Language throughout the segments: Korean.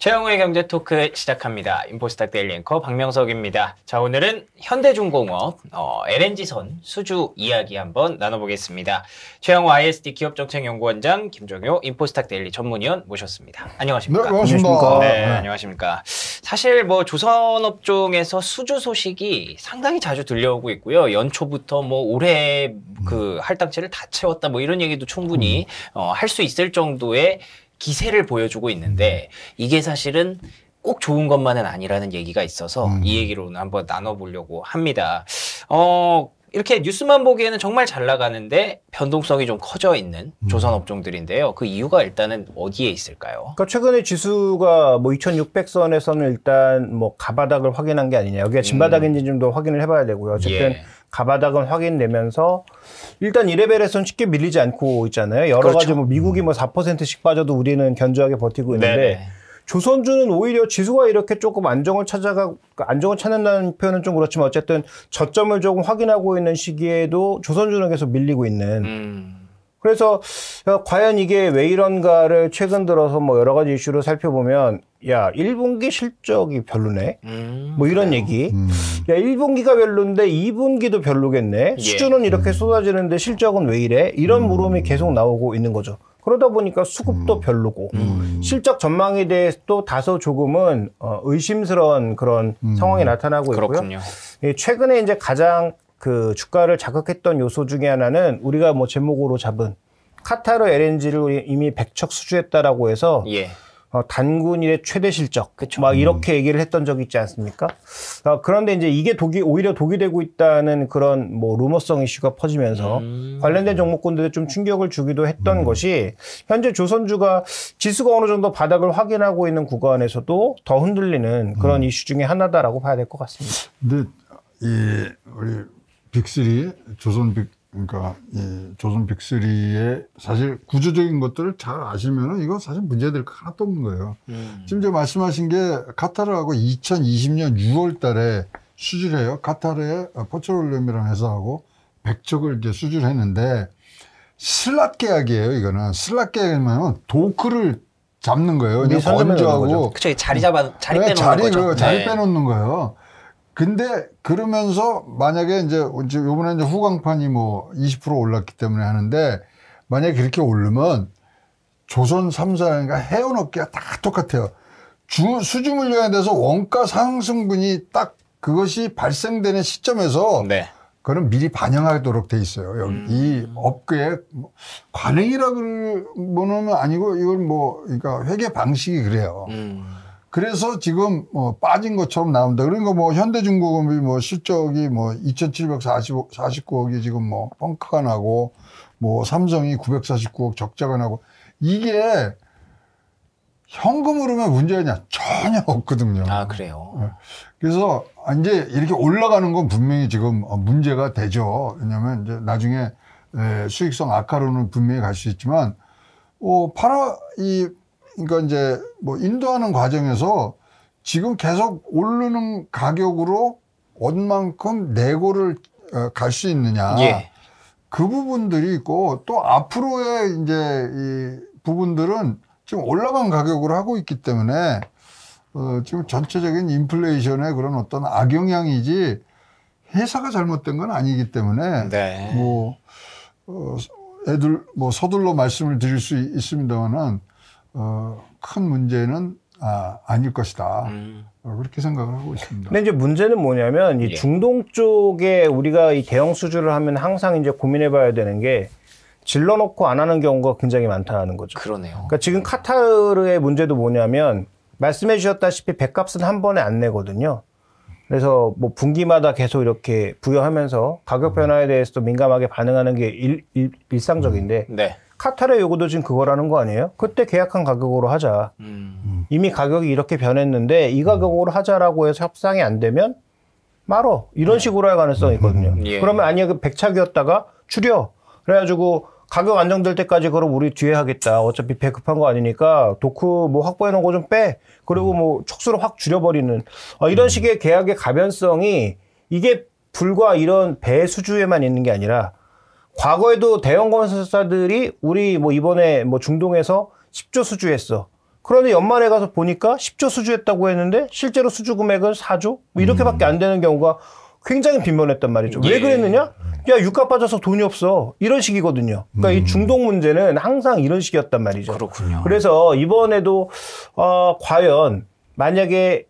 최영우의 경제 토크 시작합니다. 인포스탁 데일리 앵커 박명석입니다. 자, 오늘은 현대중공업 어, LNG선 수주 이야기 한번 나눠보겠습니다. 최영우 ISD 기업정책연구원장 김종효 인포스탁 데일리 전문위원 모셨습니다. 안녕하십니까? 네, 안녕하십니까? 네, 네, 안녕하십니까? 사실 뭐 조선업 종에서 수주 소식이 상당히 자주 들려오고 있고요. 연초부터 뭐 올해 그 음. 할당체를 다 채웠다 뭐 이런 얘기도 충분히 음. 어, 할수 있을 정도의 기세를 보여주고 있는데 음. 이게 사실은 꼭 좋은 것만은 아니라는 얘기가 있어서 음. 이 얘기로 오늘 한번 나눠보려고 합니다. 어, 이렇게 뉴스만 보기에는 정말 잘 나가는데 변동성이 좀 커져 있는 음. 조선 업종들인데요. 그 이유가 일단은 어디에 있을까요? 그러니까 최근에 지수가 뭐 2,600선에서는 일단 뭐 가바닥을 확인한 게 아니냐. 여기가 진바닥인지 음. 좀더 확인을 해봐야 되고요. 어쨌든 예. 가바닥은 확인되면서 일단 이레벨에선 쉽게 밀리지 않고 있잖아요. 여러 그렇죠. 가지 뭐 미국이 음. 뭐 4%씩 빠져도 우리는 견조하게 버티고 있는데 네네. 조선주는 오히려 지수가 이렇게 조금 안정을 찾아가 안정을 찾는다는 표현은 좀 그렇지만 어쨌든 저점을 조금 확인하고 있는 시기에도 조선주는 계속 밀리고 있는. 음. 그래서 어, 과연 이게 왜 이런가를 최근 들어서 뭐 여러 가지 이슈로 살펴보면 야 1분기 실적이 별로네 음, 뭐 이런 그래요. 얘기 음. 야 1분기가 별로인데 2분기도 별로겠네 예. 수준은 이렇게 음. 쏟아지는데 실적은 왜 이래 이런 음. 물음이 계속 나오고 있는 거죠 그러다 보니까 수급도 음. 별로고 음. 실적 전망에 대해서도 다소 조금은 어, 의심스러운 그런 음. 상황이 나타나고 그렇군요. 있고요. 예, 최근에 이제 가장 그 주가를 자극했던 요소 중에 하나는 우리가 뭐 제목으로 잡은 카타르 LNG를 이미 백척 수주했다라고 해서 예. 어, 단군 일의 최대 실적 그쵸. 막 음. 이렇게 얘기를 했던 적이 있지 않습니까? 어, 그런데 이제 이게 독이 오히려 독이 되고 있다는 그런 뭐 루머성 이슈가 퍼지면서 음. 관련된 종목군들에 좀 충격을 주기도 했던 음. 것이 현재 조선주가 지수가 어느 정도 바닥을 확인하고 있는 구간에서도 더 흔들리는 그런 음. 이슈 중에 하나다라고 봐야 될 것 같습니다. 근데 이 우리 빅3 조선 빅 그러니까 이 조선 빅리의 사실 구조적인 것들을 잘아시면 이거 사실 문제될 거 하나도 없는 거예요. 음. 지금 저 말씀하신 게 카타르하고 2020년 6월 달에 수주해요. 카타르의 포철올렘이라는 회사하고 백척을 이제 수주했는데 슬랏 계약이에요. 이거는 슬랏 계약이면 도크를 잡는 거예요. 이제 건조하고 그쵸, 자리 잡아 자리 네, 빼놓는 거죠. 그, 자리 네. 빼놓는 거예요. 근데 그러면서 만약에 이제 요번에 이제 후광판이 뭐 20% 올랐기 때문에 하는데 만약에 그렇게 오르면 조선 삼사라니까해운업계가다 똑같아요. 주, 수주물량에 대해서 원가 상승분이 딱 그것이 발생되는 시점에서 네. 그런 미리 반영하도록 돼 있어요. 여기 음. 이 업계의 관행이라 그러면 아니고 이건뭐 그러니까 회계 방식이 그래요. 음. 그래서 지금 뭐 빠진 것처럼 나온다. 그러니까 뭐 현대중공업이 뭐 실적이 뭐 2,749억이 지금 뭐 펑크가 나고 뭐 삼성이 949억 적자가 나고 이게 현금 흐름의 문제냐 전혀 없거든요. 아 그래요. 네. 그래서 이제 이렇게 올라가는 건 분명히 지금 문제가 되죠. 왜냐하면 이제 나중에 수익성 악화로는 분명히 갈 수 있지만 뭐 팔아 이 그러니까 이제 뭐 인도하는 과정에서 지금 계속 오르는 가격으로 얼만큼 내고를 어, 갈수 있느냐 예. 그 부분들이 있고 또 앞으로의 이제 이 부분들은 지금 올라간 가격으로 하고 있기 때문에 어, 지금 전체적인 인플레이션의 그런 어떤 악영향이지 회사가 잘못된 건 아니기 때문에 네. 뭐 어, 애들 뭐 서둘러 말씀을 드릴 수 있습니다만은 어, 큰 문제는 아, 아닐 것이다. 음. 어, 그렇게 생각을 하고 있습니다. 근데 이제 문제는 뭐냐면 이 예. 중동 쪽에 우리가 이 대형 수주를 하면 항상 이제 고민해봐야 되는 게 질러놓고 안 하는 경우가 굉장히 많다는 거죠. 그러네요. 그러니까 지금 카타르의 문제도 뭐냐면 말씀해 주셨다시피 백값은 한 번에 안 내거든요. 그래서 뭐 분기마다 계속 이렇게 부여하면서 가격 변화에 대해서도 민감하게 반응하는 게 일, 일, 일상적인데 음. 네. 카타르 요구도 지금 그거라는 거 아니에요? 그때 계약한 가격으로 하자. 음. 이미 가격이 이렇게 변했는데 이 가격으로 하자라고 해서 협상이 안 되면 말어 이런 네. 식으로 할 가능성이 있거든요. 예. 그러면 아니야 그백차기였다가 줄여 그래가지고 가격 안정될 때까지 그럼 우리 뒤에 하겠다. 어차피 배 급한 거 아니니까 도크 뭐 확보해 놓은 거 좀 빼. 그리고 뭐 음. 촉수를 확 줄여버리는 어, 이런 음. 식의 계약의 가변성이 이게 불과 이런 배 수주에만 있는 게 아니라 과거에도 대형 건설사들이 우리 뭐 이번에 뭐 중동에서 10조 수주했어. 그런데 연말에 가서 보니까 10조 수주했다고 했는데 실제로 수주 금액은 4조 뭐 이렇게밖에 안 되는 경우가 굉장히 빈번했단 말이죠. 예. 왜 그랬느냐? 야 유가 빠져서 돈이 없어 이런 식이거든요. 그러니까 음. 이 중동 문제는 항상 이런 식이었단 말이죠. 그렇군요. 그래서 이번에도 어 과연 만약에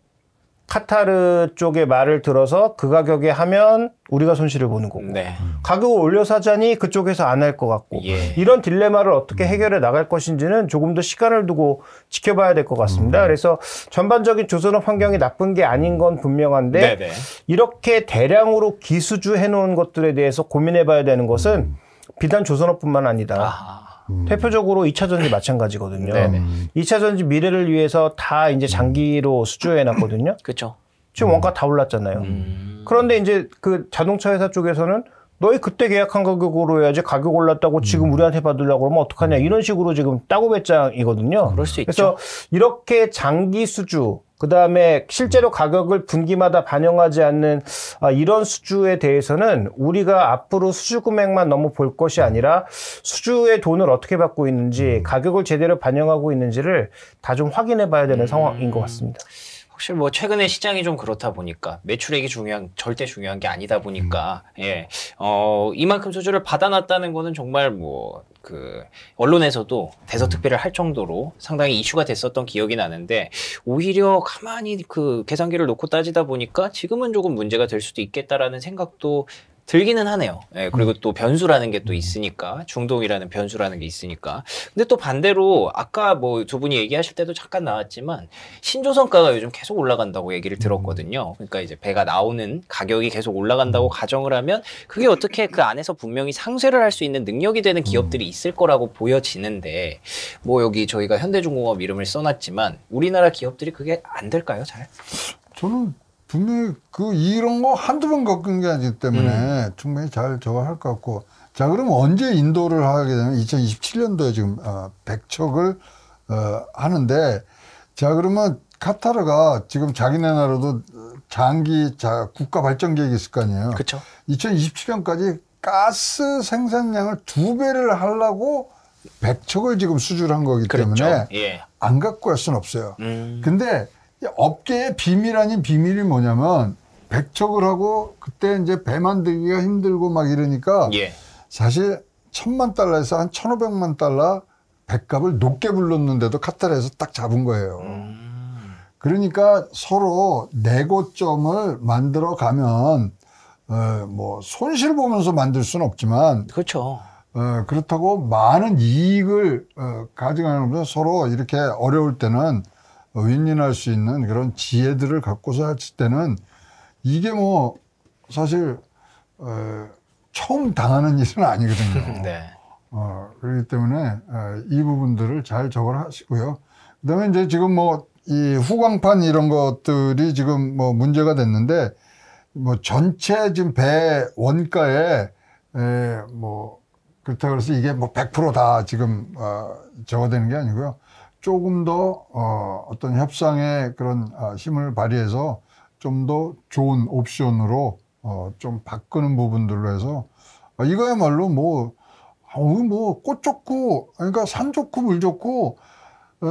카타르 쪽의 말을 들어서 그 가격에 하면 우리가 손실을 보는 거고 네. 가격을 올려 사자니 그쪽에서 안 할 것 같고 예. 이런 딜레마를 어떻게 해결해 나갈 것인지는 조금 더 시간을 두고 지켜봐야 될 것 같습니다. 음. 그래서 전반적인 조선업 환경이 나쁜 게 아닌 건 분명한데 네네. 네. 이렇게 대량으로 기수주 해놓은 것들에 대해서 고민해봐야 되는 것은 음. 비단 조선업뿐만 아니다. 아하. 음. 대표적으로 2차 전지 마찬가지거든요. 네네. 2차 전지 미래를 위해서 다 이제 음. 장기로 수주해 놨거든요. 그렇죠. 지금 음. 원가 다 올랐잖아요. 음. 그런데 이제 그 자동차 회사 쪽에서는 너희 그때 계약한 가격으로 해야지 가격 올랐다고 음. 지금 우리한테 받으려고 그러면 어떡하냐 이런 식으로 지금 따고배짱이거든요. 그럴 수 있죠. 그래서 이렇게 장기 수주 그 다음에 실제로 가격을 분기마다 반영하지 않는 아, 이런 수주에 대해서는 우리가 앞으로 수주 금액만 너무 볼 것이 아니라 수주의 돈을 어떻게 받고 있는지 음. 가격을 제대로 반영하고 있는지를 다 좀 확인해 봐야 되는 음. 상황인 것 같습니다. 사실 뭐 최근에 시장이 좀 그렇다 보니까 매출액이 중요한 절대 중요한 게 아니다 보니까 음. 예. 어, 이만큼 수주를 받아놨다는 거는 정말 뭐그 언론에서도 대서특필을 할 정도로 상당히 이슈가 됐었던 기억이 나는데 오히려 가만히 그 계산기를 놓고 따지다 보니까 지금은 조금 문제가 될 수도 있겠다라는 생각도 들기는 하네요. 예, 그리고 음. 또 변수라는 게 또 있으니까 중독이라는 변수라는 게 있으니까. 근데 또 반대로 아까 뭐 두 분이 얘기하실 때도 잠깐 나왔지만 신조선가가 요즘 계속 올라간다고 얘기를 음. 들었거든요. 그러니까 이제 배가 나오는 가격이 계속 올라간다고 음. 가정을 하면 그게 어떻게 그 안에서 분명히 상쇄를 할 수 있는 능력이 되는 기업들이 있을 거라고 보여지는데 뭐 여기 저희가 현대중공업 이름을 써놨지만 우리나라 기업들이 그게 안 될까요, 잘? 저는 분명히 그 이런 거 한두 번 겪은 게 아니기 때문에 음. 충분히 잘 저거 할것 같고 자 그럼 언제 인도를 하게 되면 2027년도에 지금 어, 0척을 어, 하는데 자 그러면 카타르가 지금 자기네 나라도 장기 자 국가 발전 계획이 있을 거 아니에요. 그렇죠. 2027년까지 가스 생산량을 두 배를 하려고 1 0 0척을 지금 수주를 한 거기 그렇죠. 때문에 그렇죠. 예. 안 갖고 갈 수는 없어요. 음. 근데 업계의 비밀 아닌 비밀이 뭐냐면 백척을 하고 그때 이제 배 만들기가 힘들고 막 이러니까 예. 사실 천만 달러에서 한 천오백만 달러 백값을 높게 불렀는데도 카타르에서 딱 잡은 거예요. 음. 그러니까 서로 내고점을 만들어 가면 어, 뭐 손실 보면서 만들 수는 없지만 그렇죠. 어, 그렇다고 많은 이익을 어, 가져가면서 서로 이렇게 어려울 때는 윈인할수 있는 그런 지혜들을 갖고서 할 때는 이게 뭐 사실 어, 처음 당하는 일은 아니거든요. 네. 어, 그렇기 때문에 어, 이 부분들을 잘 적을 하시고요. 그다음에 이제 지금 뭐 이 후광판 이런 것들이 지금 뭐 문제가 됐는데 뭐 전체 지금 배 원가에 에뭐 그렇다고 해서 이게 뭐 100%다 지금 어, 적어되는 게 아니고요. 조금 더 어, 어떤 협상의 그런 어, 힘을 발휘해서 좀 더 좋은 옵션으로 어, 좀 바꾸는 부분들로 해서 어, 이거야말로 뭐 우리 아, 뭐꽃 뭐 좋고 그러니까 산 좋고 물 좋고 에,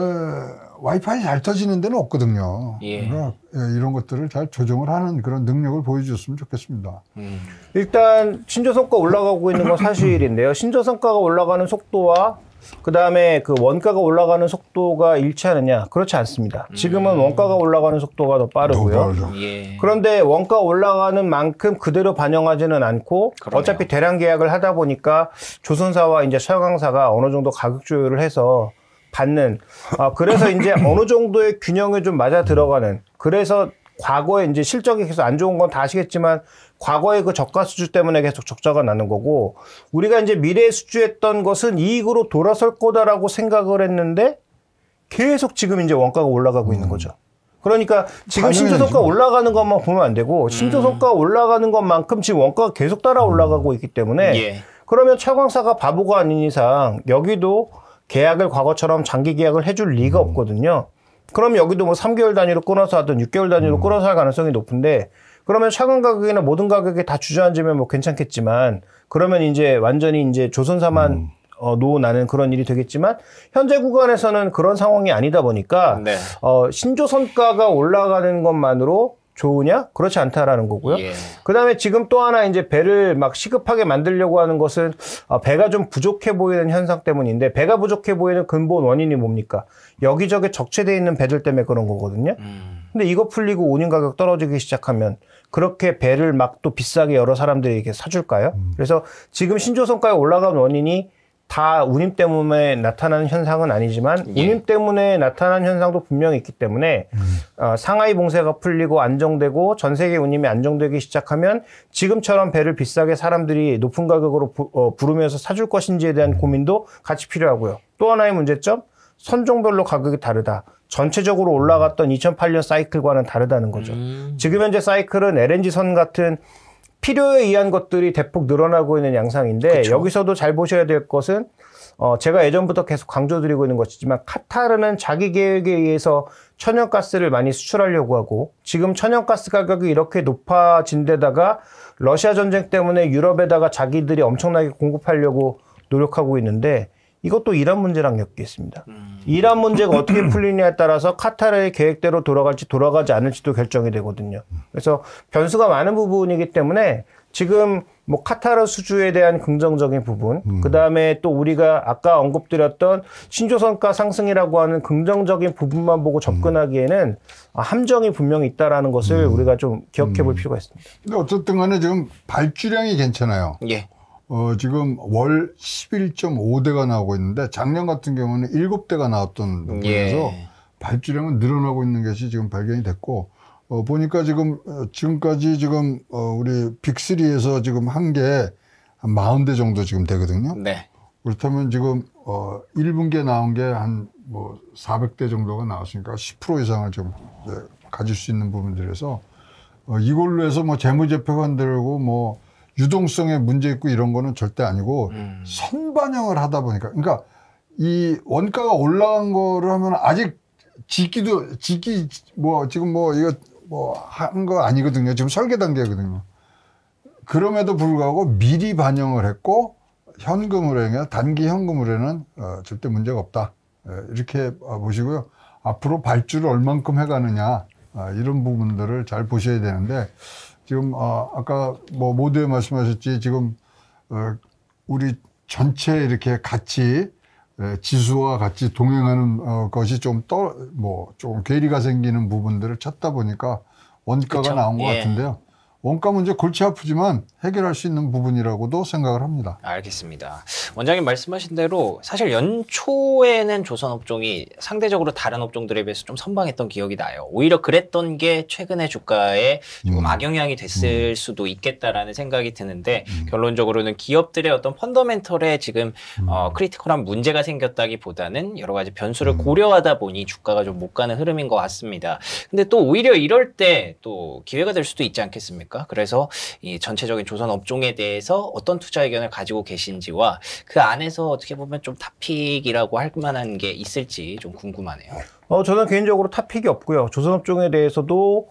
와이파이 잘 터지는 데는 없거든요. 예. 그러니까 예, 이런 것들을 잘 조정을 하는 그런 능력을 보여주셨으면 좋겠습니다. 음. 일단 신조성과 올라가고 있는 건 사실인데요. 신조성과가 올라가는 속도와 그 다음에 그 원가가 올라가는 속도가 일치하느냐? 그렇지 않습니다. 지금은 음. 원가가 올라가는 속도가 더 빠르고요. 너 예. 그런데 원가 올라가는 만큼 그대로 반영하지는 않고 그러네요. 어차피 대량 계약을 하다 보니까 조선사와 이제 서강사가 어느 정도 가격 조율을 해서 받는 아 그래서 이제 어느 정도의 균형에 좀 맞아 들어가는 그래서 과거에 이제 실적이 계속 안 좋은 건 다 아시겠지만 과거의 그 저가 수주 때문에 계속 적자가 나는 거고 우리가 이제 미래에 수주했던 것은 이익으로 돌아설 거다라고 생각을 했는데 계속 지금 이제 원가가 올라가고 음. 있는 거죠. 그러니까 지금 신조성가 올라가는 것만 보면 안 되고 음. 신조성가 올라가는 것만큼 지금 원가가 계속 따라 음. 올라가고 있기 때문에 예. 그러면 최광사가 바보가 아닌 이상 여기도 계약을 과거처럼 장기 계약을 해줄 리가 음. 없거든요. 그럼 여기도 뭐 3개월 단위로 끊어서 하든 6개월 단위로 음. 끊어서 할 가능성이 높은데 그러면 차근 가격이나 모든 가격에 다 주저앉으면 뭐 괜찮겠지만 그러면 이제 완전히 이제 조선사만 음. 어, 노 나는 그런 일이 되겠지만 현재 구간에서는 그런 상황이 아니다 보니까 네. 어, 신조선가가 올라가는 것만으로 좋으냐? 그렇지 않다라는 거고요. 예. 그다음에 지금 또 하나 이제 배를 막 시급하게 만들려고 하는 것은 아, 배가 좀 부족해 보이는 현상 때문인데 배가 부족해 보이는 근본 원인이 뭡니까? 여기저기 적체돼 있는 배들 때문에 그런 거거든요. 음. 근데 이거 풀리고 운임 가격 떨어지기 시작하면 그렇게 배를 막 또 비싸게 여러 사람들이 이렇게 사줄까요? 음. 그래서 지금 신조선가에 올라간 원인이 다 운임 때문에 나타나는 현상은 아니지만 예. 운임 때문에 나타난 현상도 분명히 있기 때문에 음. 어, 상하이 봉쇄가 풀리고 안정되고 전 세계 운임이 안정되기 시작하면 지금처럼 배를 비싸게 사람들이 높은 가격으로 부, 어, 부르면서 사줄 것인지에 대한 고민도 같이 필요하고요. 또 하나의 문제점 선종별로 가격이 다르다. 전체적으로 올라갔던 2008년 사이클과는 다르다는 거죠. 음. 지금 현재 사이클은 LNG 선 같은 필요에 의한 것들이 대폭 늘어나고 있는 양상인데 그쵸. 여기서도 잘 보셔야 될 것은 어, 제가 예전부터 계속 강조드리고 있는 것이지만 카타르는 자기 계획에 의해서 천연가스를 많이 수출하려고 하고 지금 천연가스 가격이 이렇게 높아진 데다가 러시아 전쟁 때문에 유럽에다가 자기들이 엄청나게 공급하려고 노력하고 있는데 이것도 이란 문제랑 엮여 있습니다. 음. 이란 문제가 어떻게 풀리냐에 따라서 카타르의 계획대로 돌아갈지 돌아가지 않을지도 결정이 되거든요. 그래서 변수가 많은 부분이기 때문에 지금 뭐 카타르 수주에 대한 긍정적인 부분, 음. 그 다음에 또 우리가 아까 언급드렸던 신조선가 상승이라고 하는 긍정적인 부분만 보고 음. 접근하기에는 아, 함정이 분명히 있다라는 것을 음. 우리가 좀 기억해 볼 음. 필요가 있습니다. 근데 어쨌든 간에 지금 발주량이 괜찮아요. 예. 어, 지금 월 11.5대가 나오고 있는데 작년 같은 경우는 7대가 나왔던 동물에서 예. 발주량은 늘어나고 있는 것이 지금 발견이 됐고 어, 보니까 지금 어, 지금까지 지금 어, 우리 빅리에서 지금 한게 한 40대 정도 지금 되거든요. 네. 그렇다면 지금 어, 1분기에 나온 게 한 뭐 400대 정도가 나왔으니까 10% 이상을 좀 네, 가질 수 있는 부분들에서 어, 이걸로 해서 뭐 재무제표관 들고 뭐 유동성에 문제 있고 이런 거는 절대 아니고 음. 선반영을 하다 보니까 그러니까 이 원가가 올라간 거를 하면 아직 짓기도 짓기 뭐 지금 뭐 이거 뭐 한 거 아니거든요. 지금 설계 단계거든요. 그럼에도 불구하고 미리 반영을 했고 현금으로 행해 단기 현금으로는 어, 절대 문제가 없다 예, 이렇게 어, 보시고요. 앞으로 발주를 얼만큼 해가느냐 어, 이런 부분들을 잘 보셔야 되는데 지금 아, 아까 뭐 모두에 말씀하셨지 지금 어, 우리 전체 이렇게 같이 에, 지수와 같이 동행하는 어, 것이 좀 떨뭐좀 뭐 괴리가 생기는 부분들을 찾다 보니까 원가가 그쵸? 나온 것 예. 같은데요. 원가 문제 골치 아프지만 해결할 수 있는 부분이라고도 생각을 합니다. 알겠습니다. 원장님 말씀하신 대로 사실 연초에는 조선 업종이 상대적으로 다른 업종들에 비해서 좀 선방했던 기억이 나요. 오히려 그랬던 게최근에 주가에 조금 음. 악영향이 됐을 음. 수도 있겠다라는 생각이 드는데 음. 결론적으로는 기업들의 어떤 펀더멘털에 지금 어, 음. 크리티컬한 문제가 생겼다기보다는 여러 가지 변수를 음. 고려하다 보니 주가가 좀 못 가는 흐름인 것 같습니다. 근데 또 오히려 이럴 때 또 기회가 될 수도 있지 않겠습니까? 않을까. 그래서 이 전체적인 조선 업종에 대해서 어떤 투자 의견을 가지고 계신지와 그 안에서 어떻게 보면 좀 탑픽이라고 할 만한 게 있을지 좀 궁금하네요. 어, 저는 개인적으로 탑픽이 없고요. 조선 업종에 대해서도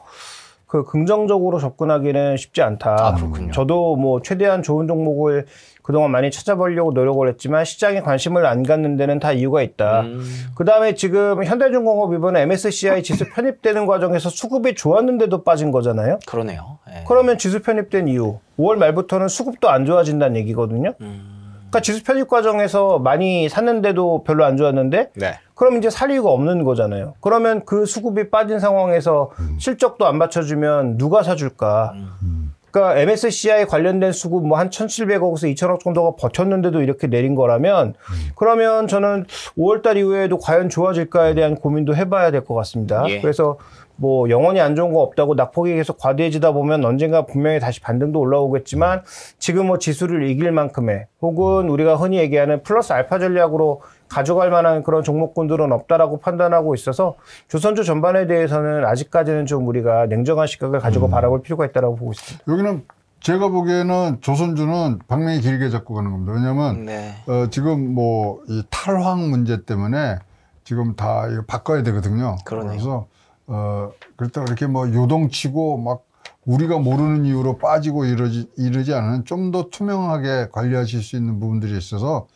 그 긍정적으로 접근하기는 쉽지 않다. 아, 저도 뭐 최대한 좋은 종목을 그동안 많이 찾아보려고 노력을 했지만 시장에 관심을 안 갖는 데는 다 이유가 있다. 음. 그다음에 지금 현대중공업 이번에 MSCI 지수 편입되는 과정에서 수급이 좋았는데도 빠진 거잖아요. 그러네요. 예. 그러면 지수 편입된 이후 5월 말부터는 수급도 안 좋아진다는 얘기거든요. 음. 그러니까 지수 편입 과정에서 많이 샀는데도 별로 안 좋았는데 네. 그럼 이제 살 이유가 없는 거잖아요. 그러면 그 수급이 빠진 상황에서 실적도 안 받쳐주면 누가 사줄까? 음. 음. 그러니까 MSCI 관련된 수급 뭐 한 1,700억에서 2,000억 정도가 버텼는데도 이렇게 내린 거라면 그러면 저는 5월달 이후에도 과연 좋아질까에 대한 고민도 해봐야 될 것 같습니다. 예. 그래서 뭐 영원히 안 좋은 거 없다고 낙폭이 계속 과대해지다 보면 언젠가 분명히 다시 반등도 올라오겠지만 지금 뭐 지수를 이길 만큼의 혹은 우리가 흔히 얘기하는 플러스 알파 전략으로 가져갈 만한 그런 종목군들은 없다라고 판단하고 있어서 조선주 전반에 대해서는 아직까지는 좀 우리가 냉정한 시각을 가지고 음. 바라볼 필요가 있다라고 보고 있습니다. 여기는 제가 보기에는 조선주는 방향이 길게 잡고 가는 겁니다. 왜냐하면 네. 어, 지금 뭐이 탈황 문제 때문에 지금 다 이거 바꿔야 되거든요. 그러네요. 그래서 어, 그렇다고 이렇게 뭐 요동치고 막 우리가 모르는 이유로 빠지고 이러지, 이러지 않은 좀더 투명하게 관리하실 수 있는 부분들이 있어서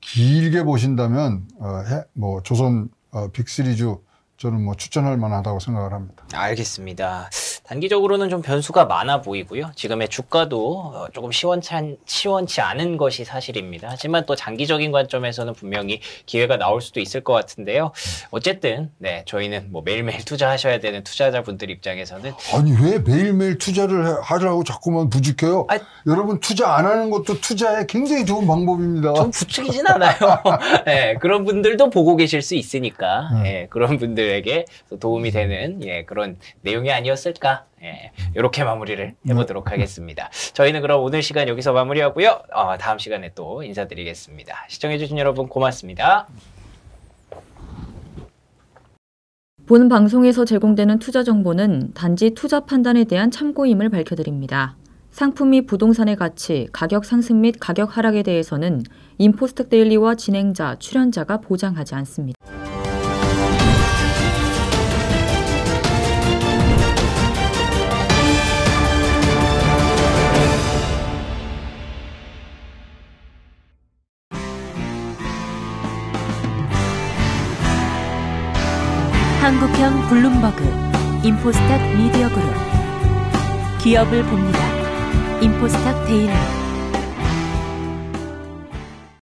길게 보신다면 어, 해, 뭐 조선 어, 빅 시리즈 저는 뭐 추천할 만하다고 생각을 합니다. 알겠습니다. 단기적으로는 좀 변수가 많아 보이고요. 지금의 주가도 어, 조금 시원찬, 시원치 않은 것이 사실입니다. 하지만 또 장기적인 관점에서는 분명히 기회가 나올 수도 있을 것 같은데요. 어쨌든, 네, 저희는 뭐 매일매일 투자하셔야 되는 투자자분들 입장에서는. 아니, 왜 매일매일 투자를 하라고 자꾸만 부직해요? 아, 여러분, 투자 안 하는 것도 투자에 굉장히 좋은 방법입니다. 좀 부추기진 않아요. 네, 그런 분들도 보고 계실 수 있으니까, 음. 네, 그런 분들에게 도움이 음. 되는, 예, 그런 내용이 아니었을까. 예, 이렇게 마무리를 해보도록 하겠습니다. 저희는 그럼 오늘 시간 여기서 마무리하고요. 어, 다음 시간에 또 인사드리겠습니다. 시청해주신 여러분 고맙습니다. 본 방송에서 제공되는 투자 정보는 단지 투자 판단에 대한 참고임을 밝혀드립니다. 상품 및 부동산의 가치, 가격 상승 및 가격 하락에 대해서는 인포스텍 데일리와 진행자, 출연자가 보장하지 않습니다. 한국형 블룸버그 인포스탁 미디어 그룹 기업을 봅니다. 인포스탁 데일리